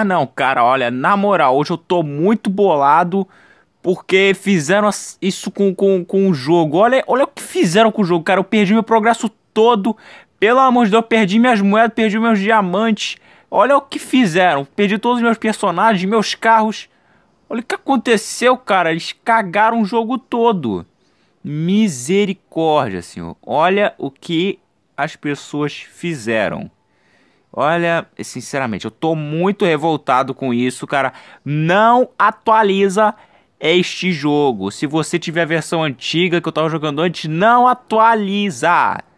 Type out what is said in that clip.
Ah, não, cara, olha, na moral, hoje eu tô muito bolado porque fizeram isso com, com, com o jogo. Olha, olha o que fizeram com o jogo, cara. Eu perdi meu progresso todo. Pelo amor de Deus, perdi minhas moedas, perdi meus diamantes. Olha o que fizeram. Perdi todos os meus personagens, meus carros. Olha o que aconteceu, cara. Eles cagaram o jogo todo. Misericórdia, senhor. Olha o que as pessoas fizeram. Olha, sinceramente, eu tô muito revoltado com isso, cara. Não atualiza este jogo. Se você tiver a versão antiga que eu tava jogando antes, não atualiza.